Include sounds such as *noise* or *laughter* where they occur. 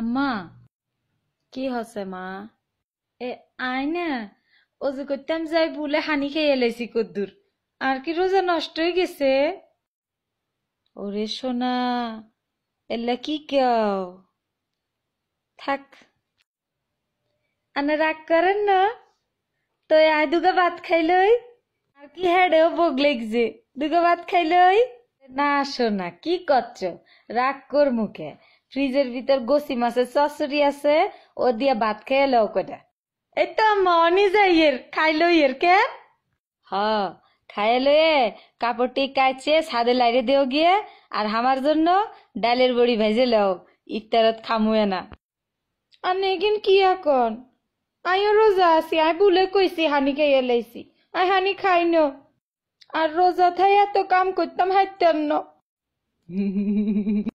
আম্মা কি হসে মা এ আয় না অজু করতাম যাই ভুলে হানি খেয়ে এলাইছি কদ্দুর আর কি রোজা নষ্ট হয়ে গেছে ওরে সোনা এলা কি কেউ থাক আনে রাগ করেন না তো আয় দুগা ভাত খাইলই আর কি হ্যাডেও ভোগ লেগছে দুগা ভাত খাইলই না সোনা কি করছো রাগ কর মুখে ফ্রিজের ভিতর গোসি মাছের চচড়ি আছে ও দিয়া ভাত খেয়ে লও কটা এই তো মনে যাই এর লই এর কে হ খাই লয়ে কাপড়টি কাচে ছাদে লাইরে দেও গিয়ে আর আমার জন্য ডালের বড়ি ভেজে লও ইফতারত খামুয়ে না আর নেগিন কি এখন আইও রোজা আছি আই ভুলে কইছি হানি খাইয়ে লাইছি আই হানি খাই ন আর রোজা থাই এত কাম করতাম হাইতেন না *laughs*